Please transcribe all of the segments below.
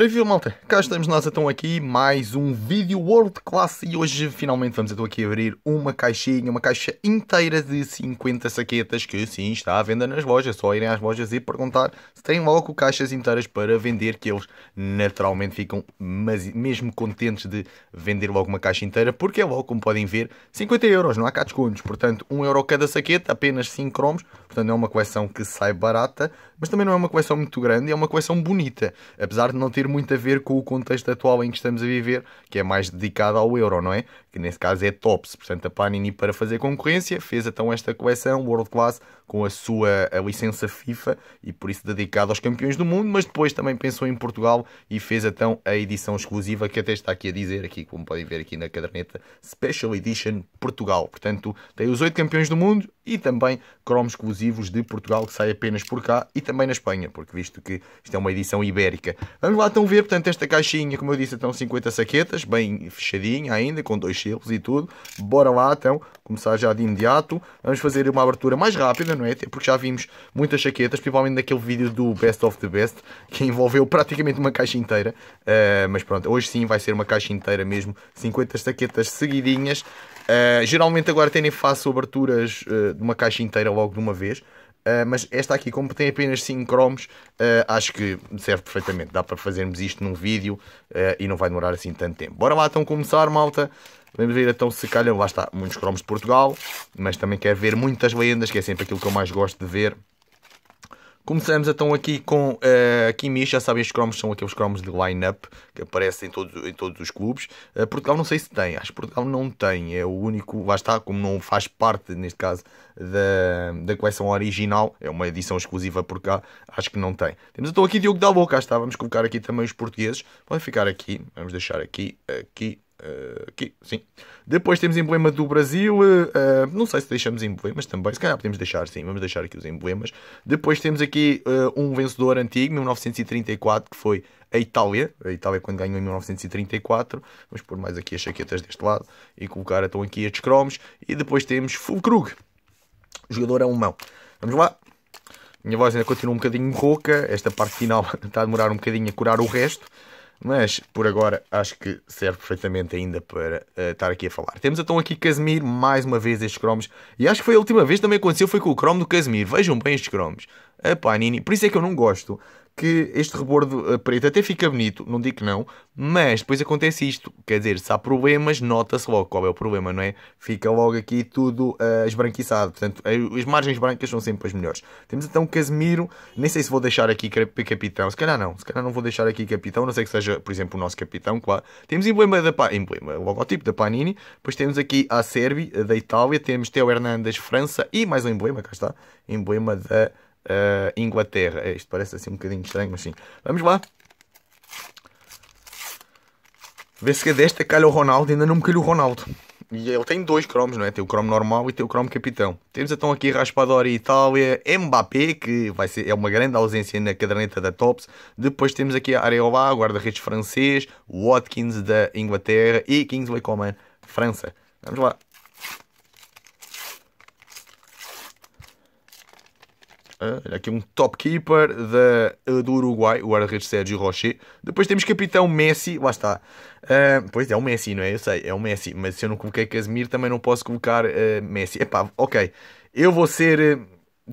Review malta, cá estamos nós então aqui, mais um vídeo world class e hoje finalmente vamos então aqui abrir uma caixinha, uma caixa inteira de 50 saquetas que sim está à venda nas lojas, só irem às lojas e perguntar se têm logo caixas inteiras para vender que eles naturalmente ficam mas, mesmo contentes de vender logo uma caixa inteira porque é logo como podem ver 50 euros, não há cá descontos, portanto 1 euro cada saqueta, apenas 5 cromos, portanto é uma coleção que sai barata, mas também não é uma coleção muito grande, é uma coleção bonita, apesar de não ter muito a ver com o contexto atual em que estamos a viver, que é mais dedicado ao euro, não é? que nesse caso é Tops. Portanto, a Panini, para fazer concorrência, fez então esta coleção World Class com a sua a licença FIFA e por isso dedicada aos campeões do mundo, mas depois também pensou em Portugal e fez então a edição exclusiva que até está aqui a dizer, aqui como podem ver aqui na caderneta, Special Edition Portugal. Portanto, tem os oito campeões do mundo e também cromos exclusivos de Portugal que sai apenas por cá e também na Espanha, porque visto que isto é uma edição ibérica. Vamos lá então ver, portanto, esta caixinha, como eu disse, então 50 saquetas, bem fechadinha ainda, com dois chiles e tudo. Bora lá então, começar já de imediato. Vamos fazer uma abertura mais rápida, não é? Porque já vimos muitas jaquetas principalmente naquele vídeo do Best of the Best, que envolveu praticamente uma caixa inteira. Uh, mas pronto, hoje sim vai ser uma caixa inteira mesmo. 50 jaquetas seguidinhas. Uh, geralmente agora tendo faço aberturas uh, de uma caixa inteira logo de uma vez. Ah, mas esta aqui, como tem apenas 5 cromos, uh, acho que serve perfeitamente. Dá para fazermos isto num vídeo uh, e não vai demorar assim tanto tempo. Bora lá então começar, malta. Vamos ver então se calham. lá está, muitos cromos de Portugal, mas também quero ver muitas lendas, que é sempre aquilo que eu mais gosto de ver. Começamos então aqui com uh, eh, Kimish. já sabem, estes cromos são aqueles cromos de line-up que aparecem em, em todos os clubes. Uh, eh, Portugal não sei se tem, acho que Portugal não tem, é o único, lá está, como não faz parte, neste caso, da, da coleção original, é uma edição exclusiva por cá, acho que não tem. Temos então aqui Diogo Dalbo, cá está, vamos colocar aqui também os portugueses, podem ficar aqui, vamos deixar aqui, aqui, eh, aqui, sim. Depois temos emblema do Brasil. Uh, não sei se deixamos emblemas também. Se calhar podemos deixar, sim. Vamos deixar aqui os emblemas. Depois temos aqui uh, um vencedor antigo, 1934, que foi a Itália. A Itália, quando ganhou em 1934. Vamos pôr mais aqui as chaquetas deste lado e colocar então aqui estes cromos. E depois temos Fulkrug, jogador alemão. Vamos lá. Minha voz ainda continua um bocadinho rouca. Esta parte final está a demorar um bocadinho a curar o resto. Mas por agora acho que serve perfeitamente ainda para uh, estar aqui a falar. Temos então aqui Casemiro, mais uma vez estes cromos. E acho que foi a última vez que também aconteceu, foi com o cromo do Casemiro. Vejam bem estes cromos. A por isso é que eu não gosto que este rebordo eh, preto até fica bonito, não digo que não, mas depois acontece isto. Quer dizer, se há problemas, nota-se logo qual é o problema, não é? Fica logo aqui tudo uh, esbranquiçado. Portanto, eh, as margens brancas são sempre as melhores. Temos então Casemiro, nem sei se vou deixar aqui capitão, se calhar não, se calhar não vou deixar aqui capitão, não sei que seja, por exemplo, o nosso capitão, claro. Temos emblema da pa... emblema, logotipo da Panini, depois temos aqui a Servi, da Itália, temos Teo Hernandes, França e mais um emblema, cá está, emblema da uh, Inglaterra. Eh, isto parece assim um bocadinho estranho, mas sim. Vamos lá. Vê se é desta calha o Ronaldo, ainda não me calha o Ronaldo. E ele tem dois cromos, não é? Tem o cromo normal e tem o cromo capitão. Temos então aqui Raspadori Itália, Mbappé, que vai ser, é uma grande ausência na caderneta da Tops. Depois temos aqui Areola, guarda-redes francês, Watkins da Inglaterra e Kingsley Coman, França. Vamos lá. aqui um top keeper da, eh, do Uruguai, o guarda-redes Sérgio Rocher. Depois temos capitão Messi, lá está. pois é, é, o Messi, não é? Eu sei, é o Messi, mas se eu não coloquei Casemiro também não posso colocar uh, eh, Messi. Epá, ok, eu vou ser eh,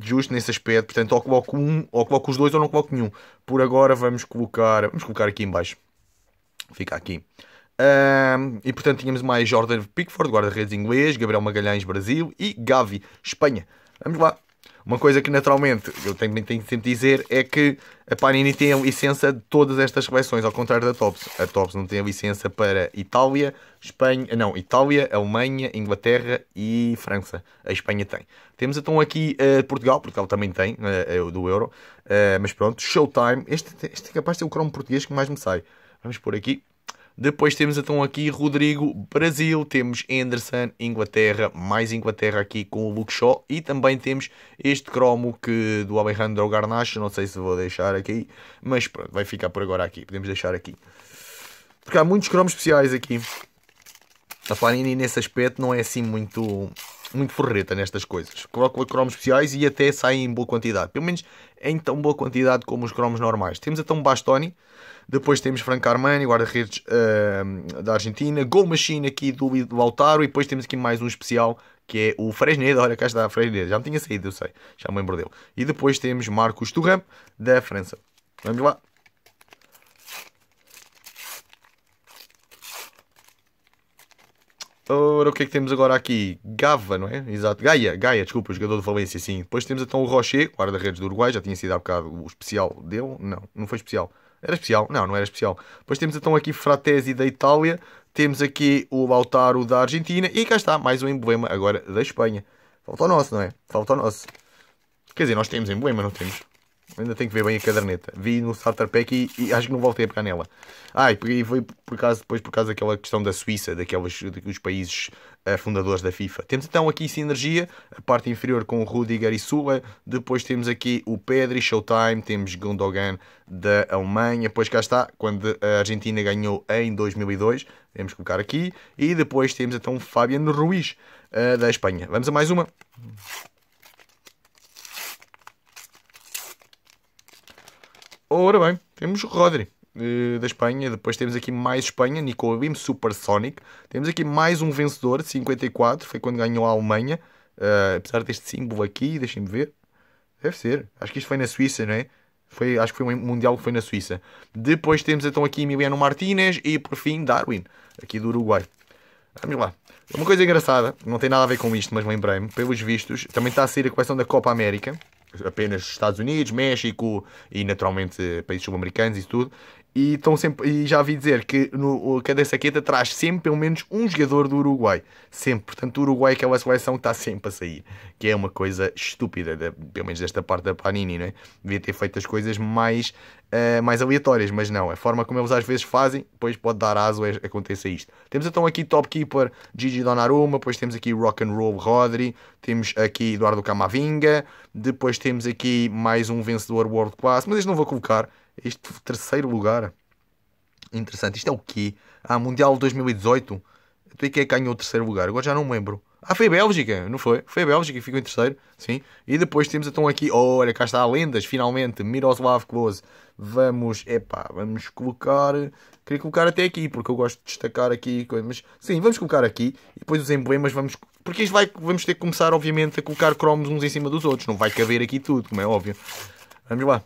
justo nesse aspecto, portanto ou coloco um, ou coloco os dois ou não coloco nenhum. Por agora vamos colocar, vamos colocar aqui em baixo. Fica aqui. Um, e portanto tínhamos mais Jordan Pickford, guarda-redes inglês, Gabriel Magalhães, Brasil e Gavi, Espanha. Vamos lá, uma coisa que naturalmente eu também tenho que sempre dizer é que a Panini tem a licença de todas estas seleções, ao contrário da Tops. A Tops não tem a licença para Itália, Espanha, não, Itália, Alemanha, Inglaterra e França. A Espanha tem. Temos então aqui uh, Portugal, Portugal também tem, uh, do Euro. Uh, mas pronto, Showtime. Este, este é capaz de ser o Chrome português que mais me sai. Vamos por aqui. Depois temos então aqui Rodrigo, Brasil, temos Anderson, Inglaterra, mais Inglaterra aqui com o Luke Shaw e também temos este cromo que do Alejandro Garnacho, não sei se vou deixar aqui, mas pronto, vai ficar por agora aqui, podemos deixar aqui. Porque há muitos cromos especiais aqui. A Farini nesse aspecto não é assim muito muito forreta nestas coisas. Coloca cromos especiais e até saem em boa quantidade. Pelo menos em tão boa quantidade como os cromos normais. Temos então Bastoni, depois temos Frank Armani, guarda-redes uh, da Argentina. Gol Machine aqui do Lautaro. E depois temos aqui mais um especial que é o Fresneda. Olha, cá está a Fresneda. Já me tinha saído, eu sei. Já me lembro dele. E depois temos Marcos Turam da França. Vamos lá. Ora, o que é que temos agora aqui? Gava, não é? Exato. Gaia, Gaia, desculpa, jogador de Valência, sim. Depois temos então o Rocher, guarda-redes do Uruguai, já tinha sido há bocado o especial dele. Não, não foi especial. Era especial? Não, não era especial. Depois temos então aqui Fratesi da Itália, temos aqui o Lautaro da Argentina e cá está, mais um emblema agora da Espanha. Falta o nosso, não é? Falta o nosso. Quer dizer, nós temos emblema, não temos? Ainda tenho que ver bem a caderneta. Vi no Starter Pack e, e acho que não voltei a pegar nela. Ah, e foi por causa, depois por causa daquela questão da Suíça, daqueles dos países eh, fundadores da FIFA. Temos então aqui Sinergia, a parte inferior com Rudiger e Sula. Depois temos aqui o Pedri, Showtime, temos Gundogan da Alemanha. Depois cá está, quando a Argentina ganhou em 2002. Vamos colocar aqui. E depois temos então Fabiano Ruiz, eh, da Espanha. Vamos a mais uma. Ora bem, temos Rodri eh, da Espanha, depois temos aqui mais Espanha, Nico Bim, Supersonic. Temos aqui mais um vencedor, 54, foi quando ganhou a Alemanha. Uh, apesar deste símbolo aqui, deixem-me ver. Deve ser, acho que isto foi na Suíça, não é? Foi, acho que foi um mundial que foi na Suíça. Depois temos então aqui Emiliano Martínez e por fim Darwin, aqui do Uruguai. Vamos lá. Uma coisa engraçada, não tem nada a ver com isto, mas lembrei-me, pelos vistos, também está a sair a coleção da Copa América apenas Estados Unidos, México e naturalmente países sul-americanos e tudo, e, estão sempre, e já vi dizer que no, cada saqueta traz sempre pelo menos um jogador do Uruguai. Sempre. Portanto, o Uruguai é aquela seleção que está sempre a sair. Que é uma coisa estúpida, de, pelo menos desta parte da Panini, não é? Devia ter feito as coisas mais, uh, mais aleatórias, mas não. A forma como eles às vezes fazem, depois pode dar aso é, aconteça isto. Temos então aqui Topkeeper Gigi Donnarumma, depois temos aqui Rock and Roll Rodri, temos aqui Eduardo Camavinga, depois temos aqui mais um vencedor World Class, mas este não vou colocar este terceiro lugar. Interessante. Isto é o quê? Ah, Mundial 2018. Tu então, é que ganhou o terceiro lugar? Agora já não me lembro. Ah, foi a Bélgica, não foi? Foi a Bélgica que ficou em terceiro, sim. E depois temos então aqui, oh, olha, cá está a lendas, finalmente, Miroslav Klose. Vamos, epá, vamos colocar, queria colocar até aqui, porque eu gosto de destacar aqui coisas, mas sim, vamos colocar aqui, e depois os emblemas vamos, porque isto vai, vamos ter que começar, obviamente, a colocar cromos uns em cima dos outros, não vai caber aqui tudo, como é óbvio. Vamos lá.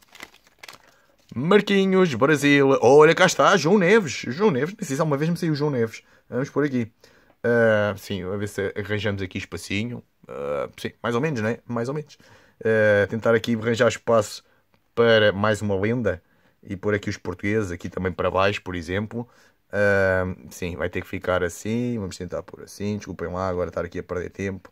Marquinhos, Brasil. Olha, cá está, João Neves. João Neves, precisa uma vez me sair o João Neves. Vamos por aqui. Uh, sim, a ver se arranjamos aqui espacinho. Uh, sim, mais ou menos, né? Mais ou menos. Uh, tentar aqui arranjar espaço para mais uma lenda e pôr aqui os portugueses aqui também para baixo, por exemplo. sim, vai ter que ficar assim. Vamos tentar por assim. Desculpem lá, agora estar aqui a perder tempo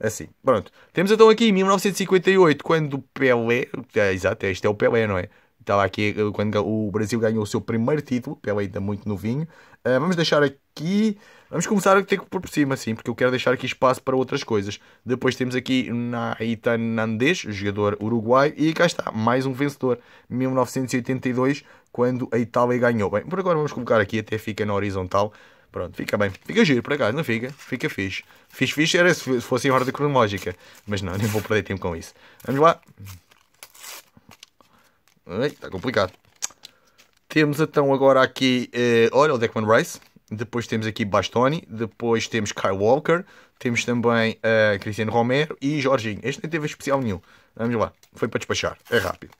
assim. Pronto. Temos então aqui 1958, quando o Pelé. É, exato, este é o Pelé, não é? Estava tá aqui eh, quando o Brasil ganhou o seu primeiro título, é ainda muito novinho. Uh, vamos deixar aqui. Vamos começar a ter que pôr por cima, sim, porque eu quero deixar aqui espaço para outras coisas. Depois temos aqui Naita Nandes, jogador uruguaio, e cá está, mais um vencedor, 1982, quando a Itália ganhou. Bem, por agora vamos colocar aqui, até fica na horizontal. Pronto, fica bem. Fica giro, por acaso, não fica? Fica fixe. Fixe, fixe era se fosse em ordem cronológica, mas não, nem vou perder tempo com isso. Vamos lá está complicado. Temos então agora aqui, eh, olha, o Deckman Rice Depois temos aqui Bastoni. Depois temos Kyle Walker. Temos também uh, Cristiano Romero e Jorginho. Este nem teve especial nenhum. Vamos lá. Foi para despachar. É rápido.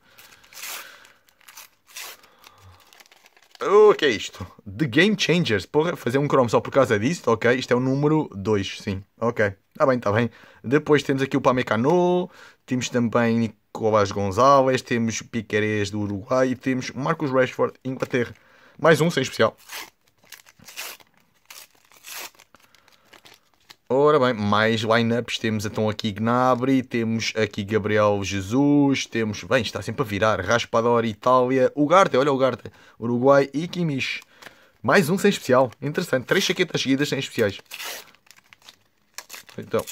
O oh, que é isto? The Game Changers. Porra, fazer um Chrome só por causa disso? Ok, isto é o número 2, sim. Ok, está bem, está bem. Depois temos aqui o Pamecano. Temos também Cobas Gonzalez, temos Piquerez do Uruguai e temos Marcos Rashford, Inglaterra. Mais um sem especial. Ora bem, mais lineups. Temos então aqui Gnabry, temos aqui Gabriel Jesus, temos. Bem, está sempre a virar. Raspador, Itália, Ugarte, olha o Ugarte, Uruguai e Kimish, Mais um sem especial. Interessante. Três chaquetas seguidas sem especiais. Então,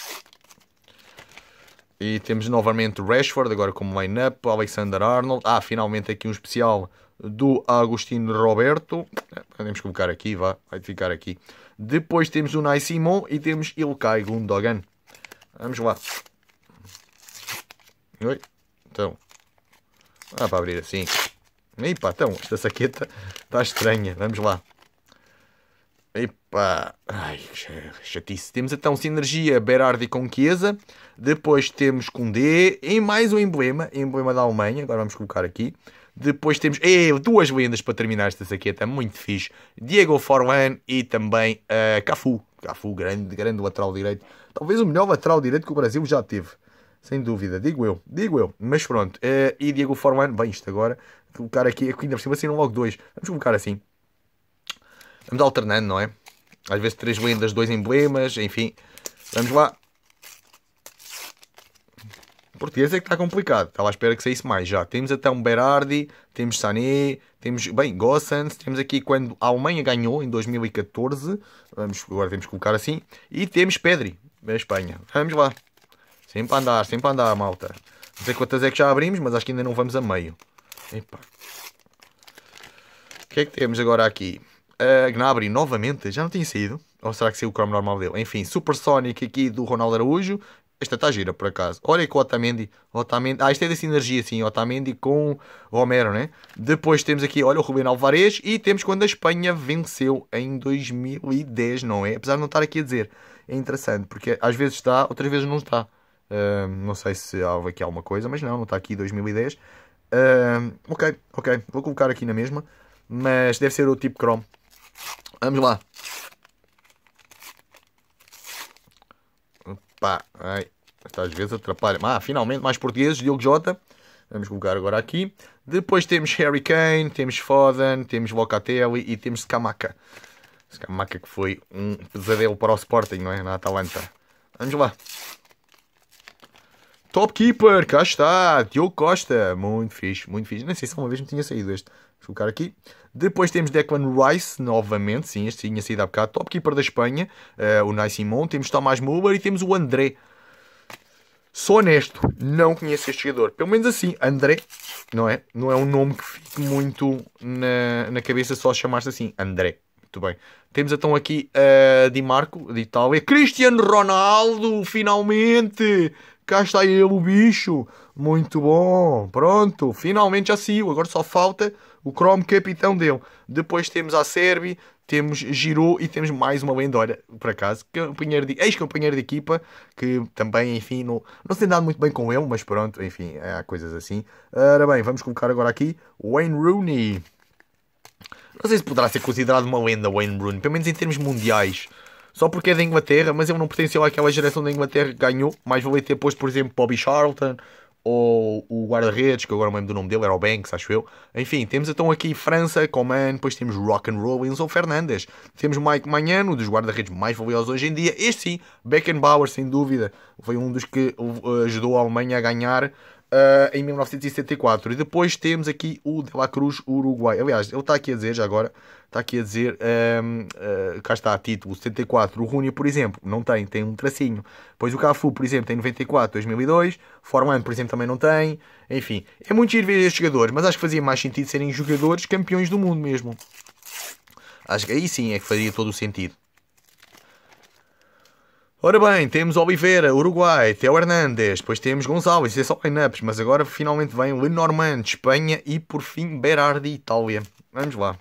e temos novamente Rashford, agora como line-up, Alexander Arnold. Ah, finalmente aqui um especial do Agostinho Roberto. É, podemos colocar aqui, vá, vai ficar aqui. Depois temos o Nai Simon e temos Ilkay Gundogan. Vamos lá. Oi, então. Ah, para abrir assim. Epá, então, esta saqueta está estranha. Vamos lá. Epá, ai, chatice. Temos então sinergia Berardi com Chiesa. Depois temos D E mais um emblema, emblema da Alemanha. Agora vamos colocar aqui. Depois temos e, duas lendas para terminar esta saqueta, muito fixe. Diego Forlan e também uh, Cafu. Cafu, grande, grande lateral direito. Talvez o melhor lateral direito que o Brasil já teve. Sem dúvida, digo eu, digo eu. Mas pronto, uh, e Diego Forlan, bem isto agora. Vou colocar aqui, ainda por cima assim, logo dois. Vamos colocar assim. Vamos alternando, não é? Às vezes três lendas, dois emblemas, enfim. Vamos lá. O português é que está complicado. Estava à espera que saísse mais já. Temos até então um Berardi, temos Sané, temos, bem, Gossens. Temos aqui quando a Alemanha ganhou, em 2014. Vamos, agora temos que colocar assim. E temos Pedri, da Espanha. Vamos lá. Sempre a andar, sempre a andar, malta. Não sei quantas é que já abrimos, mas acho que ainda não vamos a meio. Epa. O que é que temos agora aqui? a Gnabry novamente, já não tinha saído? Ou será que saiu o Chrome normal dele? Enfim, sonic aqui do Ronaldo Araújo. Esta está gira, por acaso. Olha com o Otamendi. Otamendi. Ah, isto é da sinergia, sim. Otamendi com o né? Depois temos aqui, olha, o Rubén Alvarez. E temos quando a Espanha venceu em 2010, não é? Apesar de não estar aqui a dizer. É interessante, porque às vezes está, outras vezes não está. Uh, não sei se há aqui alguma coisa, mas não, não está aqui 2010. Uh, ok, ok. Vou colocar aqui na mesma. Mas deve ser o tipo Chrome Vamos lá. Opa, ai, às vezes atrapalha. Ah, finalmente mais portugueses, Diogo Jota. Vamos colocar agora aqui. Depois temos Harry Kane, temos Foden, temos Locatelli e temos Scamaca. Scamaca que foi um pesadelo para o Sporting, não é? Na Atalanta. Vamos lá. Top Keeper, cá está, Diogo Costa. Muito fixe, muito fixe. Nem sei se uma vez me tinha saído este. Vou colocar aqui. Depois temos Declan Rice, novamente, sim, este tinha saído há bocado, top keeper da Espanha, uh, o Nay Simon, temos Tomás Müller e temos o André. Sou honesto, não conheço este jogador. Pelo menos assim, André, não é? Não é um nome que fique muito na, na cabeça só chamar-se assim, André. Muito bem. Temos então aqui uh, Di Marco, de Itália. Cristiano Ronaldo, finalmente! Cá está ele, o bicho. Muito bom. Pronto, finalmente já saiu. Agora só falta o Chrome capitão dele. Depois temos a Serbi, temos Giroud e temos mais uma Bendora, por acaso, companheiro de, ex-companheiro de equipa, que também, enfim, não, não se tem dado muito bem com ele, mas pronto, enfim, é, há coisas assim. Ora bem, vamos colocar agora aqui Wayne Rooney. Não sei se poderá ser considerado uma lenda Wayne Rooney, pelo menos em termos mundiais. Só porque é da Inglaterra, mas ele não pertenceu àquela geração da Inglaterra que ganhou. Mais valia ter posto, por exemplo, Bobby Charlton, ou o guarda-redes, que agora não lembro do nome dele, era o Banks, acho eu. Enfim, temos então aqui França, Coman, depois temos Rock and Roll, ou Fernandes. Temos Mike Manhano, dos guarda-redes mais valiosos hoje em dia. Este sim, Beckenbauer, sem dúvida, foi um dos que uh, ajudou a Alemanha a ganhar em 1974. E depois temos aqui o De La Cruz Uruguai. Aliás, ele está aqui a dizer, já agora, está aqui a dizer, um, ehm, uh, eh, cá está, título 74. O Rúnia, por exemplo, não tem, tem um tracinho. Pois o Cafu, por exemplo, tem 94, 2002. Forman, por exemplo, também não tem. Enfim, é muito giro ver estes jogadores, mas acho que fazia mais sentido serem jogadores campeões do mundo mesmo. Acho que aí sim é que fazia todo o sentido. Ora bem, temos Oliveira, Uruguai, Theo Hernandes, depois temos Gonçalves, esses são lineups, mas agora finalmente vem Lenormand, Espanha e por fim Berardi, Itália. Vamos lá.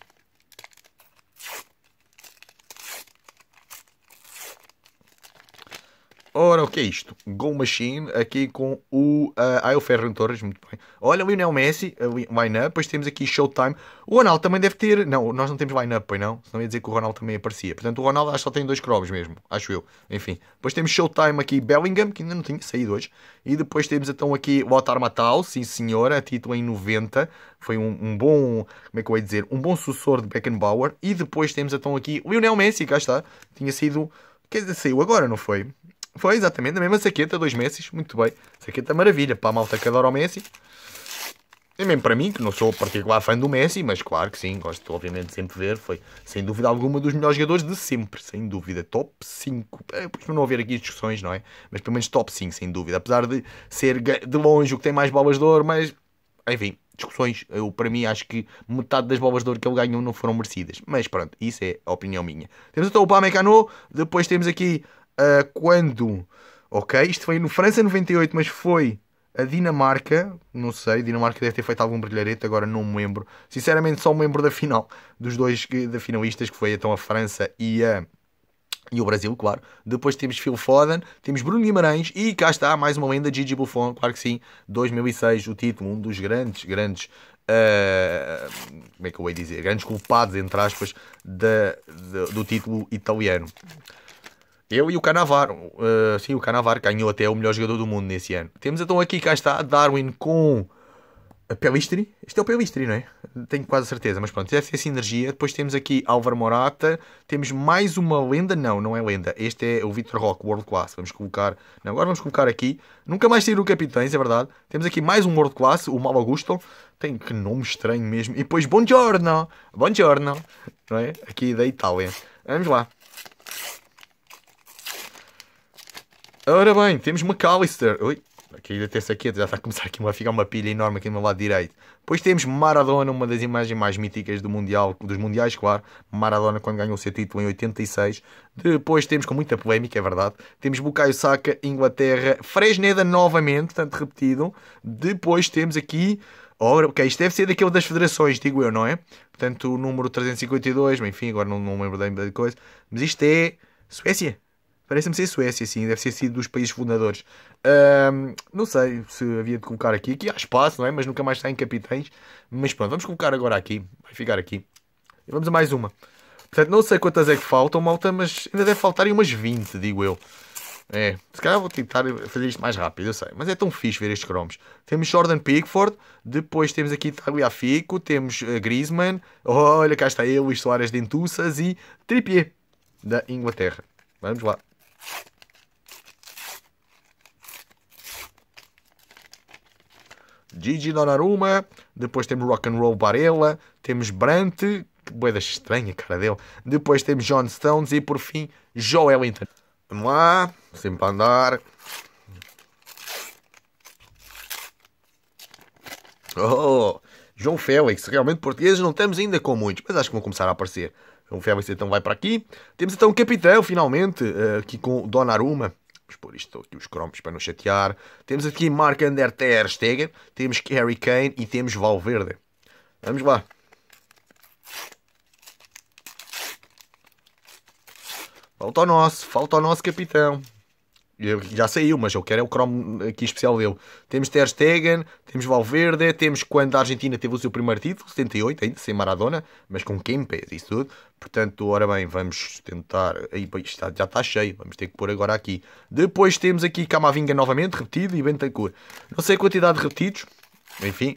Ora, o que é isto? Go Machine, aqui com o. Uh, eh, ah, é o Ferran Torres, muito bem. Olha, o Lionel Messi, line-up. Depois temos aqui Showtime. O Ronaldo também deve ter. Não, nós não temos line-up, pois não? Senão ia dizer que o Ronaldo também aparecia. Portanto, o Ronaldo acho que só tem dois crobos mesmo, acho eu. Enfim. Depois temos Showtime aqui, Bellingham, que ainda não tinha saído hoje. E depois temos então aqui Walter Matal, sim senhora, título em 90. Foi um, um, bom. Como é que eu ia dizer? Um bom sucessor de Beckenbauer. E depois temos então aqui o Lionel Messi, cá está. Tinha sido. Quer dizer, saiu agora, não foi? Foi exatamente a mesma saqueta, dois Messi, muito bem. Saqueta maravilha, para a malta que adora o Messi. E mesmo para mim, que não sou particular fã do Messi, mas claro que sim, gosto obviamente de sempre ver. Foi, sem dúvida alguma, dos melhores jogadores de sempre, sem dúvida. Top 5. É, por não haver aqui discussões, não é? Mas pelo menos top 5, sem dúvida. Apesar de ser de longe o que tem mais bolas de ouro, mas enfim, discussões. Eu, para mim, acho que metade das bolas de ouro que ele ganhou não foram merecidas. Mas pronto, isso é a opinião minha. Temos então o Pamecano, depois temos aqui uh, quando. Ok? Isto foi no França 98, mas foi a Dinamarca. Não sei, Dinamarca deve ter feito algum brilharete, agora não me lembro. Sinceramente, só me lembro da final, dos dois da finalistas, que foi então a França e a. E o Brasil, claro. Depois temos Phil Foden, temos Bruno Guimarães e cá está mais uma lenda, Gigi Buffon, claro que sim. 2006, o título, um dos grandes, grandes Uh, como é que eu ia dizer, grandes culpados, entre aspas, do título italiano. Eu e o Canavar. Uh, sim, o Canavar ganhou até o melhor jogador do mundo nesse ano. Temos então aqui, cá está, Darwin com a Pelistri. Isto é o Pelistri, não é? Tenho quase certeza, mas pronto, deve ser é sinergia. Depois temos aqui Álvaro Morata. Temos mais uma lenda. Não, não é lenda. Este é o Victor Rock, World Class. Vamos colocar. Não, agora vamos colocar aqui. Nunca mais o capitães, é verdade. Temos aqui mais um World Class, o Mal Augusto. Tem que nome estranho mesmo. E depois Buongiorno. Buongiorno. Não é? Aqui da Itália. Vamos lá. Ora bem, temos McAllister. Ui, a caída até saqueta, já está a começar aqui a ficar uma pilha enorme aqui no meu lado direito. Depois temos Maradona, uma das imagens mais míticas do mundial, dos mundiais, claro. Maradona quando ganhou o seu título em 86. Depois temos, com muita polémica, é verdade, temos Bukayo Saka, Inglaterra, Fresneda novamente, tanto repetido. Depois temos aqui... Ora, ok, isto deve ser daquele das federações, digo eu, não é? Portanto, o número 352, enfim, agora não, não lembro bem da coisa. Mas isto é Suécia. Parece-me ser Suécia, sim, deve ser sido dos países fundadores. Um, não sei se havia de colocar aqui. Aqui há espaço, não é? Mas nunca mais está em capitães. Mas pronto, vamos colocar agora aqui. Vai ficar aqui. E vamos a mais uma. Portanto, não sei quantas é que faltam, malta, mas ainda deve faltarem umas 20, digo eu. É, se calhar vou tentar fazer isto mais rápido, eu sei. Mas é tão fixe ver estes cromos. Temos Jordan Pickford, depois temos aqui Tagliafico, temos eh, Griezmann, olha cá está eu, Luís Soares Dentuças e Trippier, da Inglaterra. Vamos lá. Gigi Donnarumma, depois temos Rock and Roll Barella, temos Brant, que boeda estranha, cara dele. Depois temos John Stones e por fim Joel Ellington. Vamos lá, sempre a andar. Oh, João Félix, realmente portugueses não temos ainda com muitos, mas acho que vão começar a aparecer. João Félix então vai para aqui. Temos então o capitão, finalmente, eh, aqui com Donnarumma. Vamos pôr isto aqui os cromos para não chatear. Temos aqui Mark Ander Ter Stegen, temos Harry Kane e temos Valverde. Vamos lá. Falta o nosso, falta o nosso capitão. Eu, já saiu, mas eu quero é o Chrome aqui especial dele. Temos Ter Stegen, temos Valverde, temos quando a Argentina teve o seu primeiro título, 78, ainda sem Maradona, mas com quem pesa isso tudo. Portanto, ora bem, vamos tentar. Aí, já, já está cheio, vamos ter que pôr agora aqui. Depois temos aqui Camavinga novamente, repetido, e Bentancur. Não sei a quantidade de repetidos, enfim,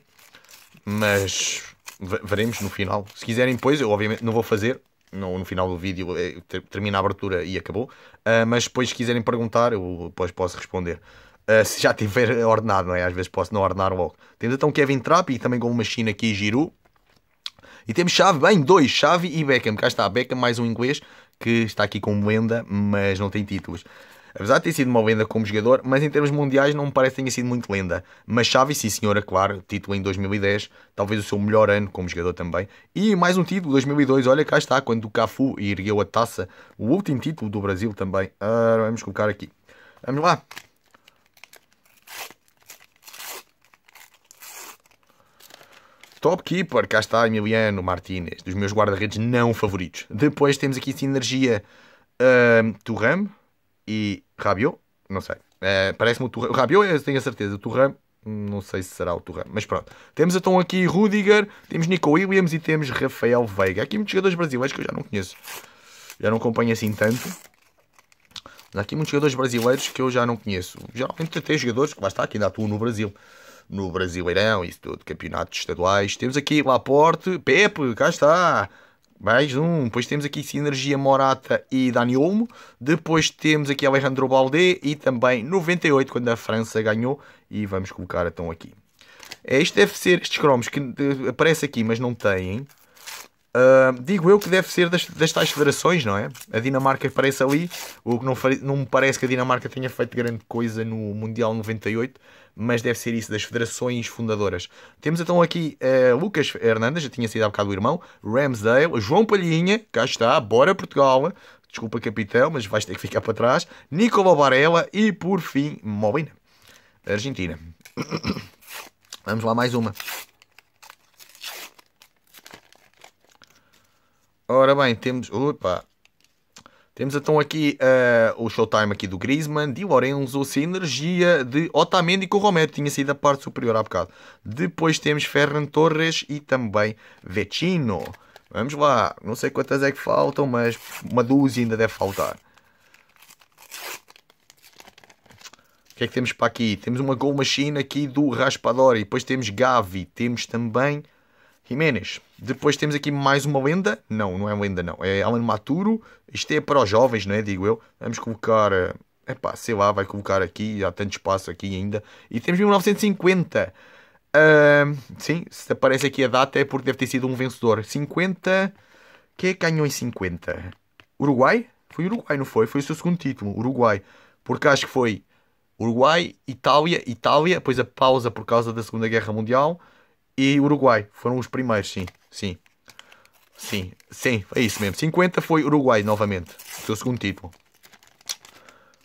mas veremos no final. Se quiserem, depois, eu obviamente não vou fazer, no, no final do vídeo é, termina a abertura e acabou. Uh, mas depois, se quiserem perguntar, eu depois posso responder. Uh, se já tiver ordenado, não é? Às vezes posso não ordenar logo. Temos então Kevin Trapp e também com uma China aqui, girou E temos Chave, bem, dois, Chave e Beckham. Cá está, Beckham mais um inglês que está aqui com moenda mas não tem títulos. Apesar de ter sido uma lenda como jogador, mas em termos mundiais não me parece que tenha sido muito lenda. Mas Xavi, sim senhora, claro, título em 2010, talvez o seu melhor ano como jogador também. E mais um título, 2002, olha cá está, quando o Cafu ergueu a taça, o último título do Brasil também. Uh, vamos colocar aqui. Vamos lá. Top Keeper, cá está Emiliano Martinez, dos meus guarda-redes não favoritos. Depois temos aqui Sinergia um, ah, Turam e Rabiot, não sei. É, Parece-me o Turram. O Rabiot eu tenho a certeza. O não sei se será o Turram. Mas pronto. Temos então aqui Rudiger, temos Nico Williams e temos Rafael Veiga. Aqui muitos jogadores brasileiros que eu já não conheço. Já não acompanho assim tanto. Mas aqui muitos jogadores brasileiros que eu já não conheço. Geralmente tem jogadores que vai estar aqui ainda atuam no Brasil. No Brasileirão, isso tudo, campeonatos estaduais. Temos aqui Laporte, Pepe, cá está. Mais um. Depois temos aqui Sinergia Morata e Dani Olmo. Depois temos aqui Alejandro Baldé e também 98, quando a França ganhou. E vamos colocar então aqui. Este deve ser estes cromos que eh, aparece aqui, mas não têm. Uh, digo eu que deve ser das, das tais federações, não é? A Dinamarca aparece ali, o que não, não me parece que a Dinamarca tenha feito grande coisa no Mundial 98, mas deve ser isso, das federações fundadoras. Temos então aqui uh, Lucas Hernandes, já tinha sido há bocado o irmão, Ramsdale, João Palhinha, cá está, bora Portugal, desculpa capitão, mas vais ter que ficar para trás, Nicolau Varela e por fim, Molina, Argentina. Vamos lá, mais uma. Ora bem, temos. Opa! Temos então aqui uh, o showtime aqui do Griezmann, de Lorenzo, sinergia de Otamendi com o Romero, tinha saído a parte superior há bocado. Depois temos Ferran Torres e também Vecino. Vamos lá, não sei quantas é que faltam, mas uma dúzia ainda deve faltar. O que é que temos para aqui? Temos uma Gol machine aqui do Raspadori, depois temos Gavi, temos também Jiménez. Depois temos aqui mais uma lenda. Não, não é lenda, não. É Alan Maturo. Isto é para os jovens, não é? Digo eu. Vamos colocar. Eh, epá, sei lá, vai colocar aqui. Há tanto espaço aqui ainda. E temos 1950. Uh, sim, se aparece aqui a data é porque deve ter sido um vencedor. 50. Quem é que ganhou em 50? Uruguai? Foi Uruguai, não foi? Foi o seu segundo título, Uruguai. Porque acho que foi Uruguai, Itália, Itália, depois a pausa por causa da Segunda Guerra Mundial e Uruguai. Foram os primeiros, sim. Sim. Sim, sim, é isso mesmo. 50 foi Uruguai novamente. O seu segundo título.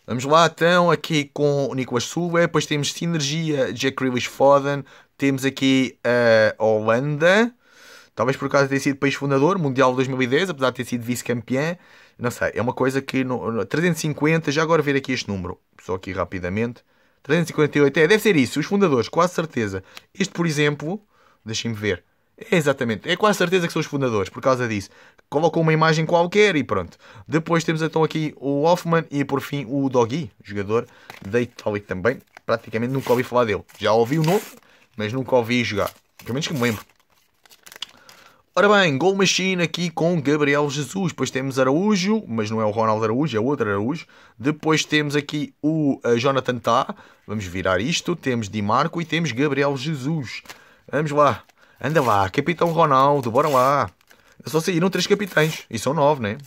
Vamos lá então, aqui com o Nicolas Sula. Depois temos Sinergia, Jack Grealish Foden. Temos aqui a Holanda. Talvez por causa de ter sido país fundador, Mundial 2010, apesar de ter sido vice-campeã. Não sei, é uma coisa que. No, 350, já agora ver aqui este número, só aqui rapidamente. 358, é, deve ser isso, os fundadores, quase certeza. Este, por exemplo, Deixem-me ver. É exatamente, é quase certeza que são os fundadores, por causa disso. colocou uma imagem qualquer e pronto. Depois temos então aqui o Hoffman e por fim o Doggy, jogador da Itália também. Praticamente nunca ouvi falar dele. Já ouvi o novo, mas nunca ouvi jogar. Pelo menos que me lembro. Ora bem, Gol Machine aqui com Gabriel Jesus. Depois temos Araújo, mas não é o Ronaldo Araújo, é outro Araújo. Depois temos aqui o eh, Jonathan Tá. Vamos virar isto. Temos Di Marco e temos Gabriel Jesus. Vamos lá. Anda lá, Capitão Ronaldo, bora lá. Só saíram três capitães. E são nove, né?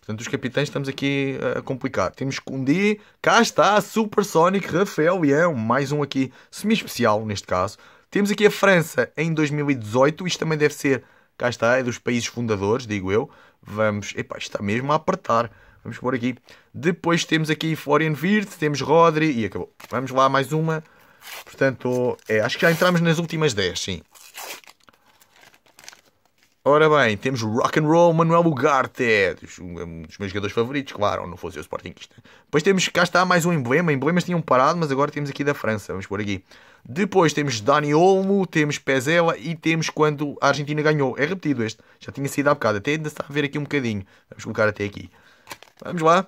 Portanto, os capitães estamos aqui eh, a complicar. Temos Kundi, cá está, sonic Rafael Leão, mais um aqui, semi-especial neste caso. Temos aqui a França em 2018, isto também deve ser, cá está, é dos países fundadores, digo eu. Vamos, epá, isto está mesmo a apertar. Vamos por aqui. Depois temos aqui Florian virt temos Rodri e acabou. Vamos lá, mais uma. Portanto, é, acho que já entramos nas últimas 10, sim. Ora bem, temos Rock and Roll Manuel Ugarte, um dos meus jogadores favoritos, claro, não fosse eu Sportingista. Depois temos, cá está mais um emblema, emblemas tinham parado, mas agora temos aqui da França, vamos por aqui. Depois temos Dani Olmo, temos Pezela e temos quando a Argentina ganhou. É repetido este, já tinha sido há bocado, até ainda está a ver aqui um bocadinho. Vamos colocar até aqui. Vamos lá.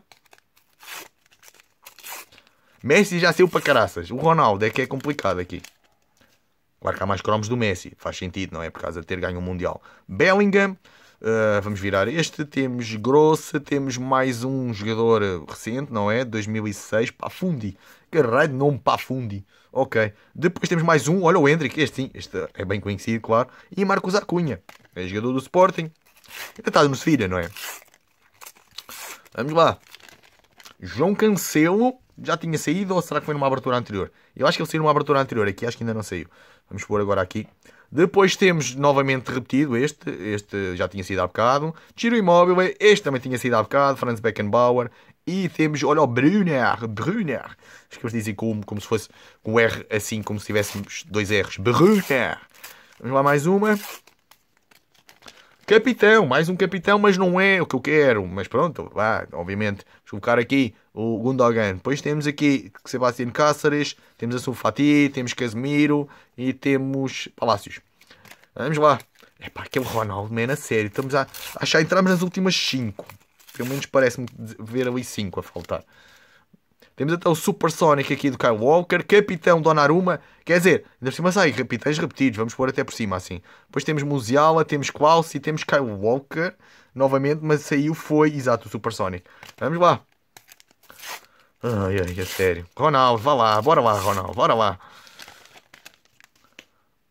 Messi já saiu para caraças. O Ronaldo é que é complicado aqui. Claro que há mais cromos do Messi. Faz sentido, não é? Por causa de ter ganho o Mundial. Bellingham. Uh, vamos virar este. Temos Grossa. Temos mais um jogador recente, não é? 2006. Pafundi. Que raio de nome Pafundi. Ok. Depois temos mais um. Olha o Hendrick. Este sim. Este é bem conhecido, claro. E Marcos Acunha. É jogador do Sporting. Ainda está no Sevilha, não é? Vamos lá. João Cancelo já tinha saído ou será que foi numa abertura anterior? Eu acho que ele saiu numa abertura anterior, aqui acho que ainda não saiu. Vamos pôr agora aqui. Depois temos novamente repetido este, este já tinha sido há bocado. Tiro Imóvel, este também tinha sido há bocado. Franz Beckenbauer. E temos, olha o Brunner, Brunner. Acho que eles dizem como, como se fosse com um R assim, como se tivéssemos dois R's. Brunner. Vamos lá, mais uma. Capitão, mais um capitão, mas não é o que eu quero. Mas pronto, vá, obviamente. Vamos colocar aqui o Gundogan. Depois temos aqui Sebastião Cáceres, temos a Fati, temos Casemiro e temos Palácios. Vamos lá. É pá, aquele Ronaldo, man, a sério. Estamos a, achar, entramos nas últimas 5. Pelo menos parece-me ver ali 5 a faltar. Temos até o Supersonic aqui do Kyle Walker, Capitão Donnarumma, quer dizer, ainda por cima sai capitães repetidos, vamos pôr até por cima assim. Depois temos Musiala, temos Klaus e temos Kyle Walker, novamente, mas saiu foi, exato, o Supersonic. Vamos lá. Ai, ai, é sério. Ronaldo, vá lá, bora lá, Ronaldo, bora lá.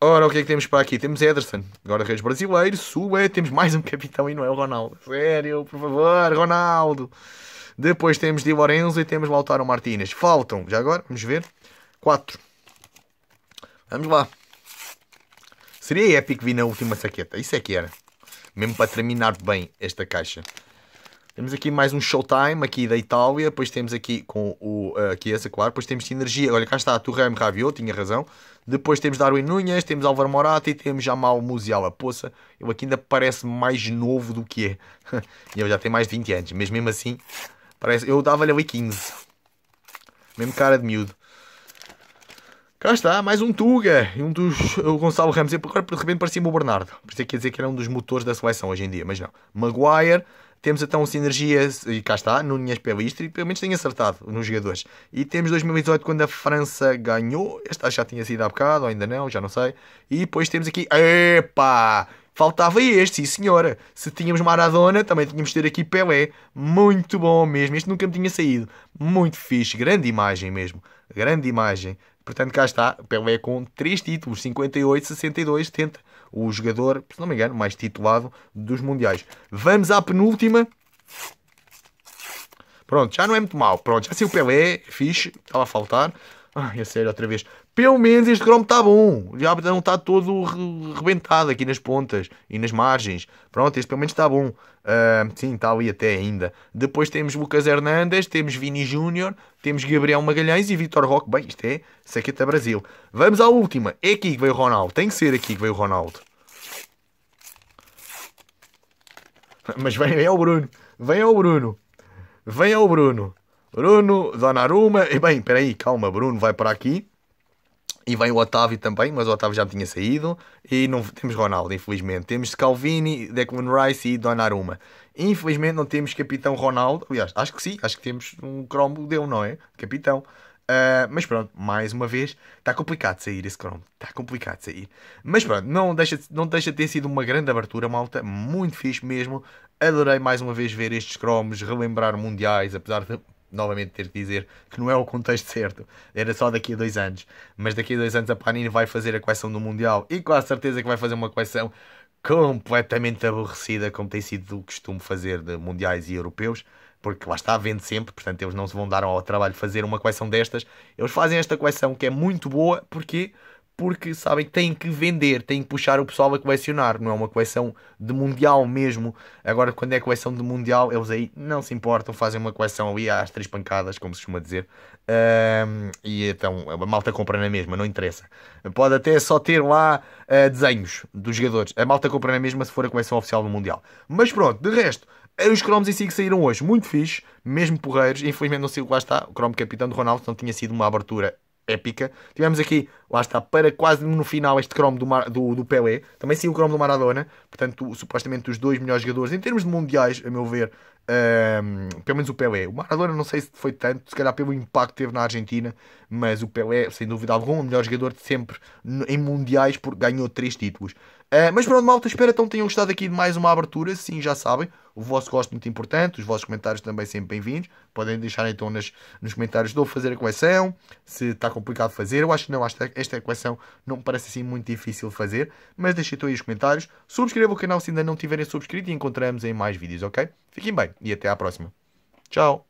Ora, o que é que temos para aqui? Temos Ederson, agora redes brasileiro, sua, temos mais um capitão e não é o Ronaldo. Sério, por favor, Ronaldo. Depois temos Di Lorenzo e temos Lautaro Martínez. Faltam, já agora, vamos ver, quatro. Vamos lá. Seria épico vir na última saqueta, isso é que era. Mesmo para terminar bem esta caixa. Temos aqui mais um Showtime aqui da Itália, depois temos aqui com o uh, essa claro, depois temos Sinergia, olha cá está, a Turrem Raviot, tinha razão, depois temos Darwin Nunes, temos Álvaro Morata e temos Jamal a poça, ele aqui ainda parece mais novo do que é, ele já tem mais de 20 anos, mas mesmo assim, parece, eu dava-lhe ali 15, mesmo cara de miúdo. Cá está, mais um Tuga. E um dos. O Gonçalo Ramos. Agora de repente parecia-me o Bernardo. Por isso é que ia dizer que era um dos motores da seleção hoje em dia, mas não. Maguire, temos então Sinergia, e cá está, Nunes Pelistri, pelo menos tem acertado nos jogadores. E temos 2018, quando a França ganhou, esta já tinha sido há bocado, ou ainda não, já não sei. E depois temos aqui, epá, Faltava este, sim senhora. Se tínhamos Maradona, também tínhamos de ter aqui Pelé. Muito bom mesmo. Este nunca me tinha saído. Muito fixe. Grande imagem mesmo. Grande imagem. Portanto, cá está, Pelé com 3 títulos, 58, 62, 70. O jogador, se não me engano, mais titulado dos Mundiais. Vamos à penúltima. Pronto, já não é muito mal. Pronto, já sei o Pelé, fixe, estava a faltar. Ai, ah, a sério, outra vez pelo menos este cromo está bom. Já não está todo rebentado aqui nas pontas e nas margens. Pronto, este pelo menos está bom. Uh, sim, está ali até ainda. Depois temos Lucas Hernandes, temos Vini Júnior, temos Gabriel Magalhães e Vitor Roque. Bem, isto é Saqueta Brasil. Vamos à última. É aqui que veio o Ronaldo. Tem que ser aqui que veio o Ronaldo. Mas vem, vem ao Bruno. Vem ao Bruno. Vem ao Bruno. Bruno, Donnarumma. E bem, espera aí, calma. Bruno vai para aqui. E vem o Otávio também, mas o Otávio já tinha saído. E não temos Ronaldo, infelizmente. Temos Calvini, Declan Rice e Donnarumma. Infelizmente não temos capitão Ronaldo. Aliás, acho que sim, acho que temos um cromo deu, não é? Capitão. Uh, mas pronto, mais uma vez, está complicado sair esse Chrome. Está complicado sair. Mas pronto, não deixa, não deixa de ter sido uma grande abertura, malta. Muito fixe mesmo. Adorei mais uma vez ver estes cromos, relembrar mundiais, apesar de novamente ter de dizer que não é o contexto certo, era só daqui a dois anos. Mas daqui a dois anos a Panini vai fazer a coleção do Mundial e com a certeza que vai fazer uma coleção completamente aborrecida, como tem sido do costume fazer de mundiais e europeus, porque lá está, vende sempre, portanto eles não se vão dar ao trabalho de fazer uma coleção destas. Eles fazem esta coleção que é muito boa, porque porque sabem que têm que vender, têm que puxar o pessoal a colecionar, não é uma coleção de mundial mesmo. Agora, quando é coleção de mundial, eles aí não se importam, fazem uma coleção ali às três pancadas, como se costuma dizer. Um, e então, a malta compra na mesma, não interessa. Pode até só ter lá uh, desenhos dos jogadores, a malta compra na mesma se for a coleção oficial do mundial. Mas pronto, de resto, os cromos em si que saíram hoje, muito fixe, mesmo porreiros. Infelizmente não sei o que lá está. O cromo capitão do Ronaldo não tinha sido uma abertura épica. Tivemos aqui, lá está, para quase no final, este cromo do, Mar, do, do Pelé. Também sim o cromo do Maradona. Portanto, supostamente os dois melhores jogadores. Em termos de mundiais, a meu ver, um, pelo menos o Pelé. O Maradona não sei se foi tanto, se calhar pelo impacto que teve na Argentina. Mas o Pelé, sem dúvida alguma, o melhor jogador de sempre em mundiais, porque ganhou três títulos. Uh, mas pronto, malta, espero então tenham gostado aqui de mais uma abertura. Sim, já sabem, o vosso gosto é muito importante, os vossos comentários também sempre bem-vindos. Podem deixar então nas, nos comentários de fazer a equação, se está complicado fazer. Eu acho que não, esta, esta equação não me parece assim muito difícil fazer, mas deixem então aí os comentários. Subscrevam o canal se ainda não tiverem subscrito e encontramos em mais vídeos, ok? Fiquem bem e até à próxima. Tchau!